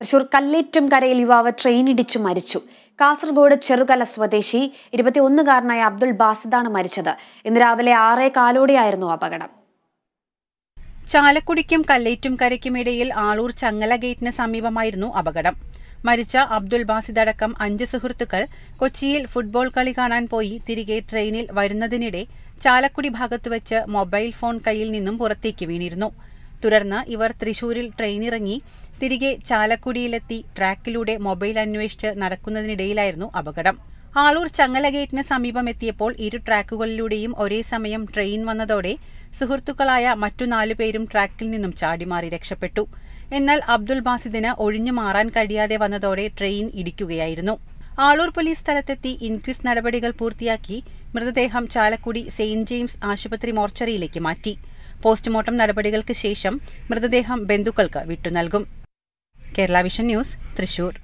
തൃശൂർ കരയിൽ യുവാവ് ട്രെയിനിടിച്ചു മരിച്ചു കാസർഗോഡ് ചെറുകല സ്വദേശി ഇരുപത്തിയൊന്നുകാരനായ അബ്ദുൾ ബാസിദാണ് മരിച്ചത് ഇന്ന് രാവിലെ ആറേ കാലോടെയായിരുന്നു അപകടം ചാലക്കുടിക്കും കല്ലേറ്റും കരയ്ക്കുമിടയിൽ ആളൂർ ചങ്ങല ഗേറ്റിന് സമീപമായിരുന്നു അപകടം മരിച്ച അബ്ദുൾ ബാസിദ് അടക്കം അഞ്ച് സുഹൃത്തുക്കൾ കൊച്ചിയിൽ ഫുട്ബോൾ കളി കാണാൻ പോയി തിരികെ ട്രെയിനിൽ വരുന്നതിനിടെ ചാലക്കുടി ഭാഗത്തുവച്ച് മൊബൈൽ ഫോൺ കയ്യിൽ നിന്നും പുറത്തേക്ക് വീണിരുന്നു തുടർന്ന് ഇവർ തൃശൂരിൽ ട്രെയിനിറങ്ങി തിരികെ ചാലക്കുടിയിലെത്തി ട്രാക്കിലൂടെ മൊബൈൽ അന്വേഷിച്ച് നടക്കുന്നതിനിടയിലായിരുന്നു അപകടം ആളൂർ ചങ്ങലഗേറ്റിന് സമീപം എത്തിയപ്പോൾ ഇരു ട്രാക്കുകളിലൂടെയും ഒരേ സമയം ട്രെയിൻ വന്നതോടെ സുഹൃത്തുക്കളായ മറ്റു നാലുപേരും ട്രാക്കിൽ നിന്നും ചാടിമാറി രക്ഷപ്പെട്ടു എന്നാൽ അബ്ദുൽ ബാസിദിന് ഒഴിഞ്ഞു മാറാൻ കഴിയാതെ വന്നതോടെ ട്രെയിൻ ഇടിക്കുകയായിരുന്നു ആളൂർ പോലീസ് സ്ഥലത്തെത്തി ഇൻക്വിസ് നടപടികൾ പൂർത്തിയാക്കി മൃതദേഹം ചാലക്കുടി സെയിന്റ് ജെയിംസ് ആശുപത്രി മോർച്ചറിയിലേക്ക് മാറ്റി പോസ്റ്റ്മോർട്ടം നടപടികൾക്ക് ശേഷം മൃതദേഹം ബന്ധുക്കൾക്ക് വിട്ടുനൽകും കേരള വിഷൻ ന്യൂസ് തൃശൂർ